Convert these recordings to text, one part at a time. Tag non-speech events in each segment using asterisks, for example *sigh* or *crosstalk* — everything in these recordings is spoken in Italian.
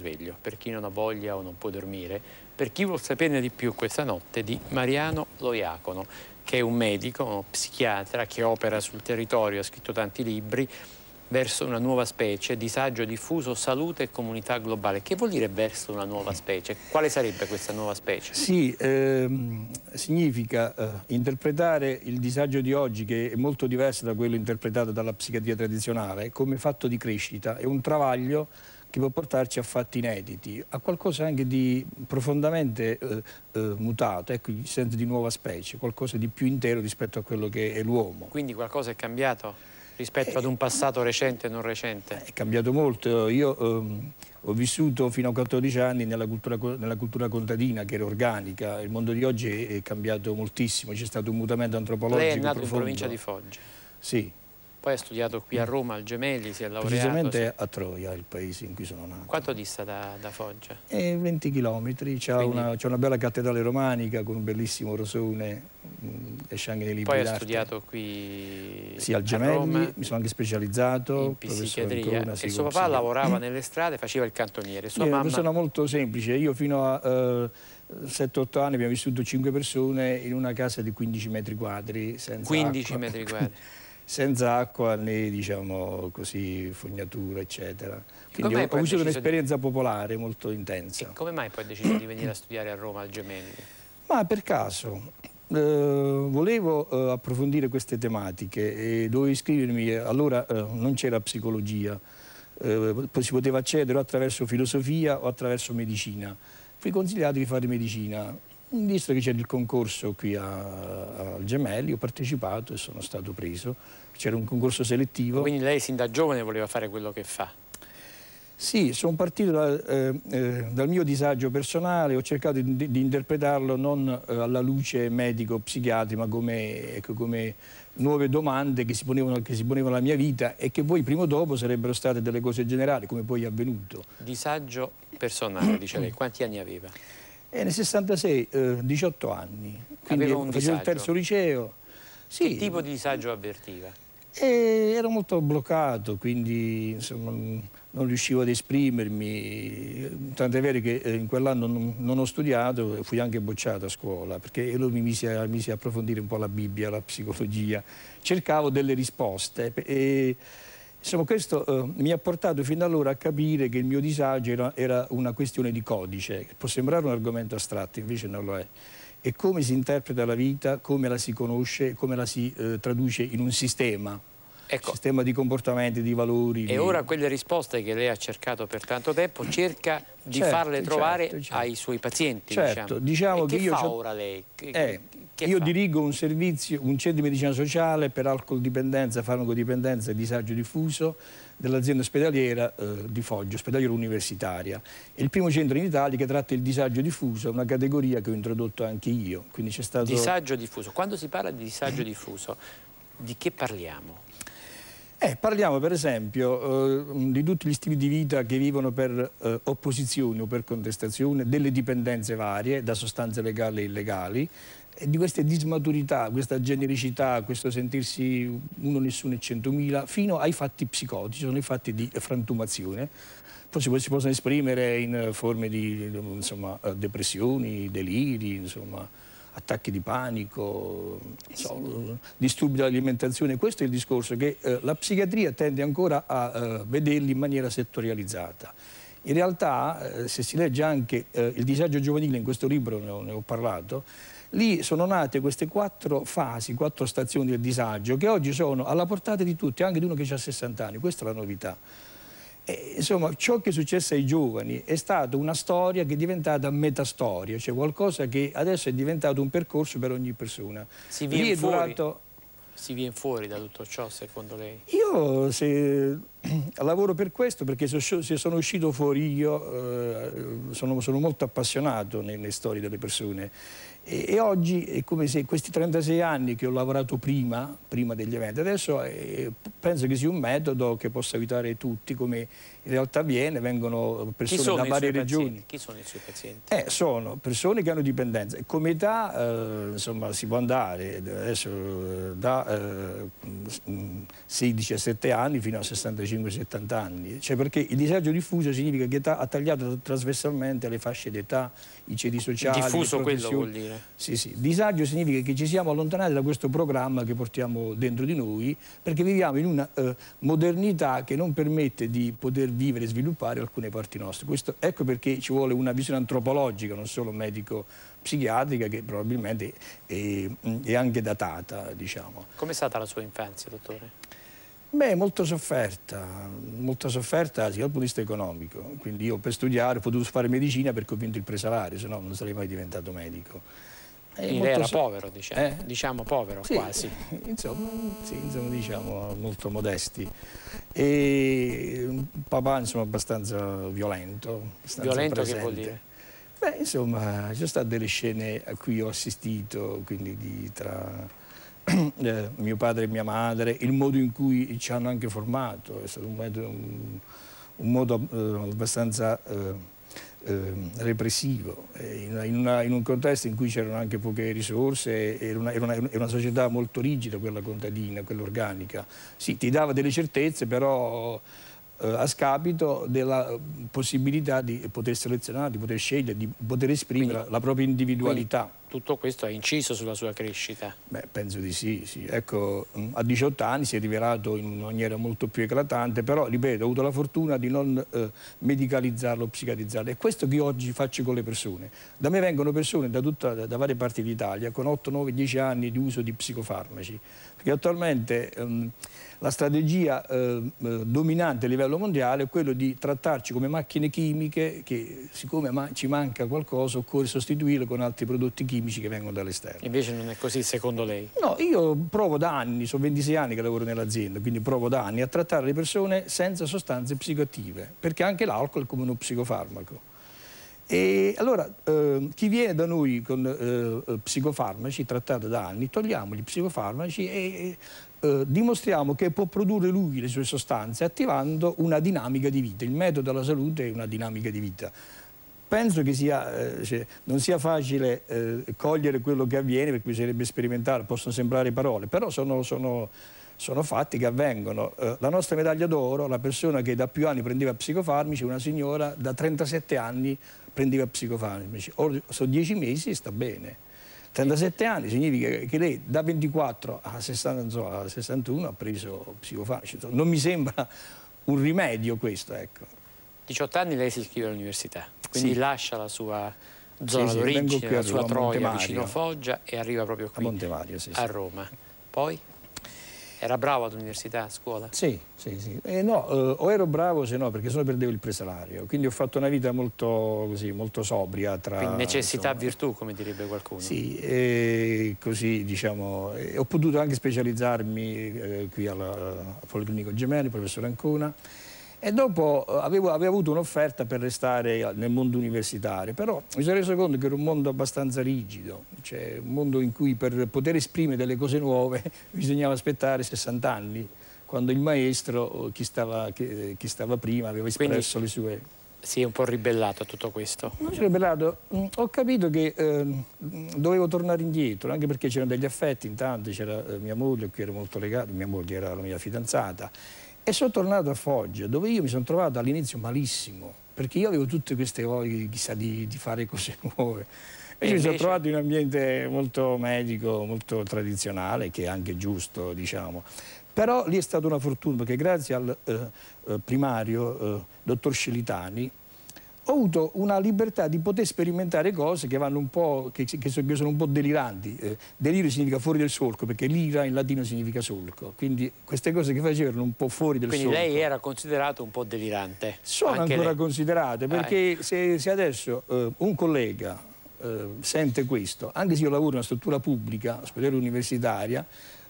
sveglio, per chi non ha voglia o non può dormire, per chi vuol saperne di più questa notte di Mariano Loiacono, che è un medico, uno psichiatra che opera sul territorio, ha scritto tanti libri, verso una nuova specie, disagio diffuso, salute e comunità globale. Che vuol dire verso una nuova specie? Quale sarebbe questa nuova specie? Sì, ehm, significa eh, interpretare il disagio di oggi, che è molto diverso da quello interpretato dalla psichiatria tradizionale, come fatto di crescita, è un travaglio che può portarci a fatti inediti, a qualcosa anche di profondamente eh, eh, mutato, ecco il senso di nuova specie, qualcosa di più intero rispetto a quello che è l'uomo. Quindi qualcosa è cambiato? rispetto eh, ad un passato recente e non recente? È cambiato molto. Io ehm, ho vissuto fino a 14 anni nella cultura, nella cultura, contadina che era organica. Il mondo di oggi è, cambiato moltissimo, c'è stato un mutamento antropologico Lei è nato profondo. in provincia di Foggia? Sì, poi ha studiato qui a Roma, al Gemelli, si è laureato. Precisamente a Troia, il paese in cui sono nato. Quanto dista da, da Foggia? Eh, 20 chilometri, c'è Quindi... una, una, bella cattedrale romanica con un bellissimo rosone mm, e anche nei libri Poi ha studiato qui Sì, al Gemelli, Roma, mi sono anche specializzato. In psichiatria. Ancona, e suo papà lavorava eh? *clears throat* nelle strade, faceva il cantoniere. Sua eh, mamma... Una persona molto semplice, io fino a... Eh, 7-8 anni abbiamo vissuto 5 persone in una casa di 15 metri quadri 15 quacqua. metri *laughs* quadri senza acqua né diciamo così fognatura eccetera. Quindi ho, ho avuto un'esperienza di... popolare molto intensa. E come mai poi hai deciso di venire a studiare a Roma al Gemelli? Ma per caso, eh, volevo eh, approfondire queste tematiche e dovevo iscrivermi, allora eh, non c'era psicologia, eh, si poteva accedere o attraverso filosofia o attraverso medicina. Fui consigliato di fare medicina, Visto che c'era il concorso qui al Gemelli, ho partecipato e sono stato preso. C'era un concorso selettivo. Quindi lei sin da giovane voleva fare quello che fa? Sì, sono partito da, eh, eh, dal mio disagio personale, ho cercato di, di interpretarlo non eh, alla luce medico psichiatrica ma come, ecco, come, nuove domande che si, ponevano, che si, ponevano, alla mia vita e che poi prima o dopo sarebbero state delle cose generali, come poi è avvenuto. Disagio personale, dice lei, quanti anni aveva? E nel 66, eh, 18 anni, quindi Aveva un facevo il terzo liceo. Sì. Che tipo di disagio avvertiva? E ero molto bloccato, quindi insomma, non riuscivo ad esprimermi, Tanto è vero che eh, in quell'anno non, ho studiato, fui anche bocciato a scuola, perché lui mi mise, a, mi approfondire un po' la Bibbia, la psicologia, cercavo delle risposte. E, Insomma, questo eh, mi ha portato fino allora a capire che il mio disagio era, era una questione di codice, che può sembrare un argomento astratto, invece non lo è. E come si interpreta la vita, come la si conosce, come la si eh, traduce in un sistema, ecco. sistema di comportamenti, di valori. E di... ora quelle risposte che lei ha cercato per tanto tempo cerca di certo, farle trovare certo, certo. ai suoi pazienti. Certo, diciamo, diciamo che, che io... fa ora lei? Eh, che io fa? dirigo un servizio, un centro di medicina sociale per alcoldipendenza, farmacodipendenza e disagio diffuso dell'azienda ospedaliera eh, di Foggia, ospedaliera universitaria. È il primo centro in Italia che tratta il disagio diffuso, una categoria che ho introdotto anche io. Stato... Disagio diffuso. Quando si parla di disagio diffuso, di che parliamo? Eh, parliamo per esempio eh, di tutti gli stili di vita che vivono per eh, opposizioni o per contestazione, delle dipendenze varie, da sostanze legali e illegali, e di queste dismaturità, questa genericità, questo sentirsi uno, nessuno e centomila, fino ai fatti psicotici, sono i fatti di frantumazione. Poi si, possono esprimere in forme di insomma, eh, depressioni, deliri, insomma, attacchi di panico, so, disturbi dell'alimentazione. Questo è il discorso che eh, la psichiatria tende ancora a eh, vederli in maniera settorializzata. In realtà, eh, se si legge anche eh, il disagio giovanile, in questo libro ne ho, ne ho parlato, lì sono nate queste quattro fasi, quattro stazioni del disagio che oggi sono alla portata di tutti, anche di uno che ha 60 anni, questa è la novità. E, eh, insomma, ciò che è successo ai giovani è stata una storia che è diventata metastoria, cioè qualcosa che adesso è diventato un percorso per ogni persona. Si viene fuori. Durato... Si viene fuori da tutto ciò, secondo lei? Io se... *clears throat* lavoro per questo perché se sono uscito fuori io eh, sono, sono, molto appassionato nelle storie delle persone e, e, oggi è come se questi 36 anni che ho lavorato prima, prima degli eventi, adesso eh, penso che sia un metodo che possa aiutare tutti, come in realtà avviene, vengono persone da varie regioni. Chi sono i suoi pazienti? Eh, sono persone che hanno dipendenza. come età eh, insomma, si può andare adesso eh, da 16 eh, 17 anni fino a 65-70 anni. Cioè perché il disagio diffuso significa che ha tagliato trasversalmente le fasce d'età, i ceti sociali. Diffuso quello vuol dire. Sì, sì. Disagio significa che ci siamo allontanati da questo programma che portiamo dentro di noi perché viviamo in una eh, modernità che non permette di poter vivere e sviluppare alcune parti nostre. Questo, ecco perché ci vuole una visione antropologica, non solo medico-psichiatrica, che probabilmente è, è anche datata. Diciamo. è stata la sua infanzia, dottore? Beh, molto sofferta, molto sofferta sia dal punto di vista economico. Quindi io per studiare ho potuto fare medicina perché ho vinto il presalario, se no non sarei mai diventato medico era so... povero, diciamo, eh? diciamo povero sì, quasi. Insomma, sì, insomma, diciamo molto modesti. E un mm, papà insomma abbastanza violento. Abbastanza violento presente. che vuol dire? Beh, insomma, ci sono state delle scene a cui ho assistito, quindi di, tra *clears throat* eh, mio padre e mia madre, il modo in cui ci hanno anche formato, è stato un, un, un modo eh, abbastanza eh, Ehm, repressivo, in, una, in, un contesto in cui c'erano anche poche risorse, era una, era, una, era una, società molto rigida quella contadina, quella organica. Sì, ti dava delle certezze, però eh, a scapito della possibilità di poter selezionare, di poter scegliere, di poter esprimere quindi, la propria individualità. Quindi tutto questo ha inciso sulla sua crescita? Beh, penso di sì, sì. Ecco, a 18 anni si è rivelato in maniera molto più eclatante, però, ripeto, ho avuto la fortuna di non eh, medicalizzarlo, psichiatrizzarlo. È questo che io oggi faccio con le persone. Da me vengono persone da, tutta, da varie parti d'Italia con 8, 9, 10 anni di uso di psicofarmaci, perché attualmente... Ehm, la strategia ehm, eh, dominante a livello mondiale è quella di trattarci come macchine chimiche che siccome ma ci manca qualcosa occorre sostituirle con altri prodotti chimici chimici che vengono dall'esterno. Invece non è così secondo lei? No, io provo da anni, sono 26 anni che lavoro nell'azienda, quindi provo da anni a trattare le persone senza sostanze psicoattive, perché anche l'alcol è come uno psicofarmaco. E allora eh, chi viene da noi con eh, psicofarmaci trattato da anni, togliamo gli psicofarmaci e eh, dimostriamo che può produrre lui le sue sostanze attivando una dinamica di vita. Il metodo della salute è una dinamica di vita. Penso che sia, eh, cioè, non sia facile eh, cogliere quello che avviene perché bisognerebbe sperimentare, possono sembrare parole, però sono, sono, sono fatti che avvengono. Eh, la nostra medaglia d'oro, la persona che da più anni prendeva psicofarmici, una signora da 37 anni prendeva psicofarmici, Ora sono 10 mesi e sta bene. 37 anni significa che lei da 24 a, 60, so, a 61 ha preso psicofarmici, non mi sembra un rimedio questo, ecco. 18 anni lei si iscrive all'università, quindi sì. lascia la sua zona sì, d'origine, sì, la sua Roma, Troia vicino Foggia e arriva proprio qui a, a Roma. Poi? Era bravo all'università, a scuola? Sì, sì, sì. Eh, no, eh, o ero bravo se no, perché sennò perdevo il presalario. Quindi ho fatto una vita molto, così, molto sobria. Tra, Quindi necessità insomma, virtù, come direbbe qualcuno. Sì, e così diciamo. ho potuto anche specializzarmi eh, qui al Policlinico Gemelli, professore Ancona. E dopo eh, avevo, avevo avuto un'offerta per restare nel mondo universitario, però mi sono reso conto che era un mondo abbastanza rigido, cioè un mondo in cui per poter esprimere delle cose nuove *laughs* bisognava aspettare 60 anni, quando il maestro, eh, chi stava, chi, eh, chi stava prima, aveva espresso Quindi... le sue si è un po' ribellato a tutto questo. Non sono ribellato, mm, ho capito che eh, dovevo tornare indietro, anche perché c'erano degli affetti, intanto c'era mia moglie, a cui ero molto legato, mia moglie era la mia fidanzata, e sono tornato a Foggia, dove io mi sono trovato all'inizio malissimo, perché io avevo tutte queste voglie chissà, di, di fare cose *laughs* nuove. E io mi sono trovato in un ambiente molto medico, molto tradizionale, che è anche giusto, diciamo. Però lì è stata una fortuna, perché grazie al eh, eh primario, eh, dottor Scelitani, ho avuto una libertà di poter sperimentare cose che, che, che sono un po' deliranti. Eh, delirio significa fuori del solco, perché lira in latino significa solco. Quindi queste cose che facevano un po' fuori del Quindi solco. Quindi lei era considerato un po' delirante? Sono ancora lei. considerate, ah, perché ecco. se, se, adesso eh, un collega eh, sente questo, anche se io lavoro in una struttura pubblica, ospedale universitaria,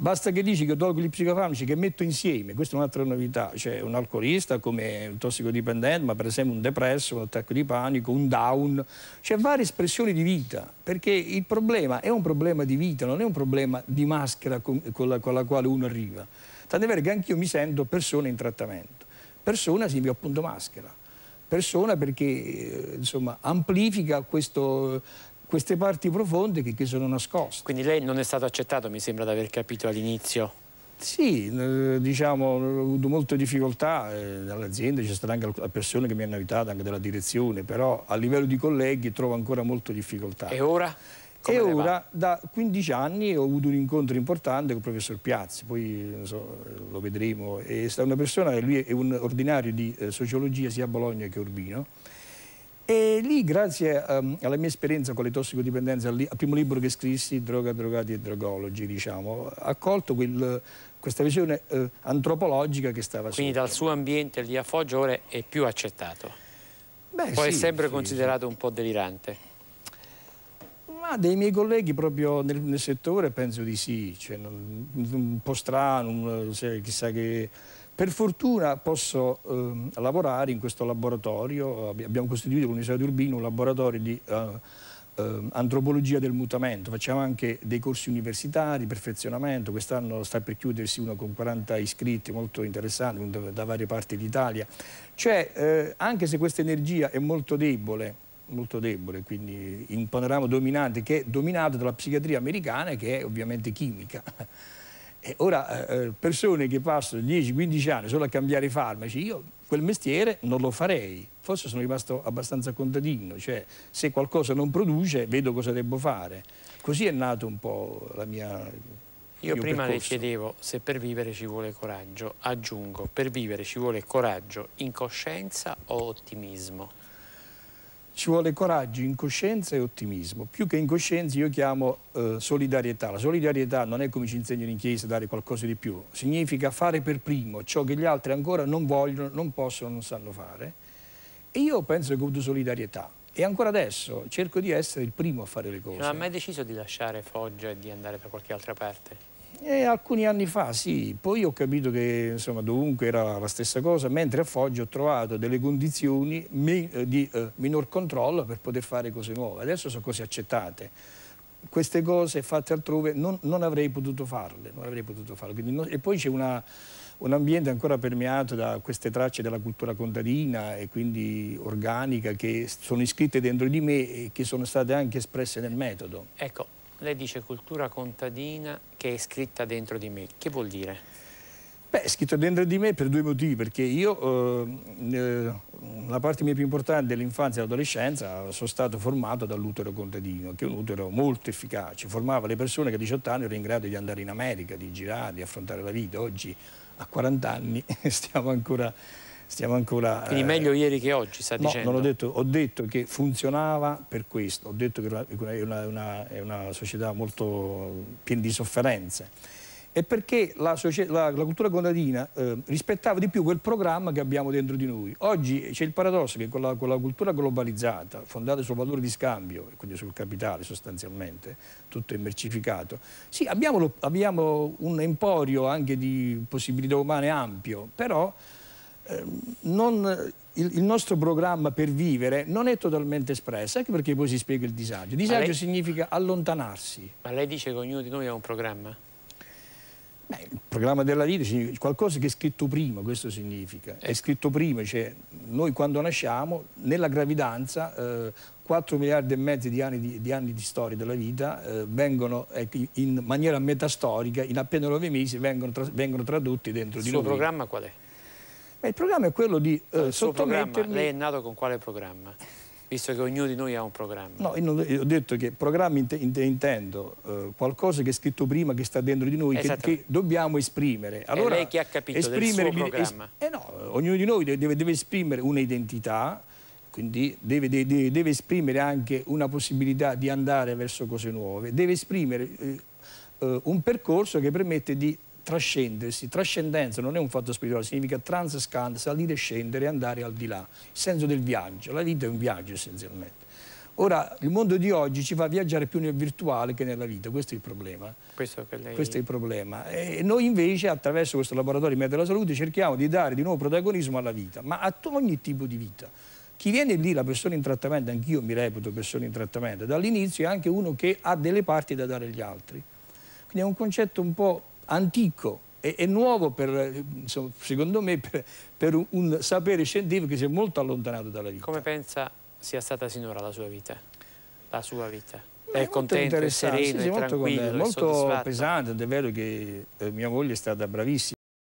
Basta che dici che tolgo gli psicofarmaci, che metto insieme, questa è un'altra novità, cioè un alcolista come un tossicodipendente, ma per esempio un depresso, un attacco di panico, un down, cioè varie espressioni di vita, perché il problema è un problema di vita, non è un problema di maschera con, con, la, con la, quale uno arriva. Tant'è vero che anch'io mi sento persona in trattamento. Persona significa appunto maschera. Persona perché eh, insomma, amplifica questo, queste parti profonde che, che sono nascoste. Quindi lei non è stato accettato, mi sembra di aver capito all'inizio. Sì, eh, diciamo, ho avuto molte difficoltà eh, dall'azienda, c'è stata anche persone che mi hanno aiutato, anche dalla direzione, però a livello di colleghi trovo ancora molte difficoltà. E ora? Come e ora, va? da 15 anni, ho avuto un incontro importante con il professor Piazzi, poi so, lo vedremo, è stata una persona, lui è un ordinario di eh, sociologia sia a Bologna che a Urbino, e lì, grazie um, alla mia esperienza con le tossicodipendenze, al, al, primo libro che scrissi, Droga, Drogati e Drogologi, diciamo, ha colto quel, questa visione uh, antropologica che stava Quindi sotto. dal suo ambiente lì a Foggia ora è più accettato. Beh, Poi sì, è sempre sì, considerato sì. un po' delirante. Ma dei miei colleghi proprio nel, nel settore penso di sì, cioè, un, un po' strano, un, chissà che per fortuna posso eh, lavorare in questo laboratorio, abbiamo costituito con l'Università di Urbino un laboratorio di eh, ehm, antropologia del mutamento, facciamo anche dei corsi universitari, perfezionamento, quest'anno sta per chiudersi uno con 40 iscritti molto interessante, da, da varie parti d'Italia, cioè eh, anche se questa energia è molto debole, molto debole, quindi in panorama dominante che è dominato dalla psichiatria americana che è ovviamente chimica. E ora eh, eh, persone che passano 10-15 anni solo a cambiare i farmaci, io quel mestiere non lo farei, forse sono rimasto abbastanza contadino, cioè se qualcosa non produce vedo cosa devo fare. Così è nato un po' la mia... Io prima percorso. le chiedevo se per vivere ci vuole coraggio, aggiungo, per vivere ci vuole coraggio, incoscienza o ottimismo? ci vuole coraggio, incoscienza e ottimismo. Più che incoscienza io chiamo eh, solidarietà. La solidarietà non è come ci insegnano in chiesa dare qualcosa di più, significa fare per primo ciò che gli altri ancora non vogliono, non possono, non sanno fare. E io penso che ho avuto solidarietà. E ancora adesso cerco di essere il primo a fare le cose. Non ha mai deciso di lasciare Foggia e di andare da qualche altra parte? E alcuni anni fa, sì. Poi ho capito che insomma, dovunque era la stessa cosa, mentre a Foggia ho trovato delle condizioni eh, di eh, minor controllo per poter fare cose nuove. Adesso sono cose accettate. Queste cose fatte altrove non, non avrei potuto farle. Avrei potuto farle. Non... e poi c'è un ambiente ancora permeato da queste tracce della cultura contadina e quindi organica che sono iscritte dentro di me e che sono state anche espresse nel metodo. Ecco, lei dice cultura contadina che è scritta dentro di me. Che vuol dire? Beh, è scritta dentro di me per due motivi, perché io, ehm, eh, la parte mia più importante dell'infanzia e dell'adolescenza, sono stato formato dall'utero contadino, che è un utero molto efficace, formava le persone che a 18 anni erano in grado di andare in America, di girare, di affrontare la vita. Oggi a 40 anni *laughs* stiamo ancora stiamo ancora... Quindi eh, meglio ieri che oggi, sta no, dicendo? Non ho, detto, ho detto che funzionava per questo, ho detto che è una, una, è una società molto piena di sofferenze è perché la, la, la cultura contadina eh, rispettava di più quel programma che abbiamo dentro di noi. Oggi c'è il paradosso che con la, con la, cultura globalizzata, fondata sul valore di scambio, e quindi sul capitale sostanzialmente, tutto è mercificato, sì, abbiamo, abbiamo un emporio anche di possibilità umane ampio, però Ehm, non, il, il, nostro programma per vivere non è totalmente espresso, anche perché poi si spiega il disagio. Disagio lei... significa allontanarsi. Ma lei dice che ognuno di noi ha un programma? Beh, il programma della vita significa qualcosa che è scritto prima, questo significa. È ecco. scritto prima, cioè noi quando nasciamo, nella gravidanza, eh, 4 miliardi e mezzo di anni di, di, anni di storia della vita eh, vengono ecco, in maniera metastorica, in appena 9 mesi vengono, tra, vengono tradotti dentro Il di noi. Il suo programma qual è? Ma il programma è quello di eh, sottomettermi... Lei è nato con quale programma? Visto che ognuno di noi ha un programma. No, io, ho detto che programmi intendo eh, qualcosa che è scritto prima, che sta dentro di noi, che, che, dobbiamo esprimere. Allora, e lei chi ha capito esprimere, del programma? Es eh no, ognuno di noi deve, deve esprimere un'identità, quindi deve, deve, deve, esprimere anche una possibilità di andare verso cose nuove, deve esprimere eh, eh un percorso che permette di trascendersi, trascendenza non è un fatto spirituale, significa transcand, salire e scendere, andare al di là, il senso del viaggio, la vita è un viaggio essenzialmente. Ora, il mondo di oggi ci fa viaggiare più nel virtuale che nella vita, questo è il problema. Questo, lei... questo è il problema. E noi invece, attraverso questo laboratorio di media della salute, cerchiamo di dare di nuovo protagonismo alla vita, ma a ogni tipo di vita. Chi viene lì, la persona in trattamento, anch'io mi reputo persona in trattamento, dall'inizio è anche uno che ha delle parti da dare agli altri. Quindi è un concetto un po' antico e, e nuovo, per, insomma, secondo me, per, per, un sapere scientifico che si è molto allontanato dalla vita. Come pensa sia stata sinora la sua vita? La sua vita? È, è contento, è sereno, sì, sì, è molto, molto pesante, è vero che eh, mia moglie è stata bravissima.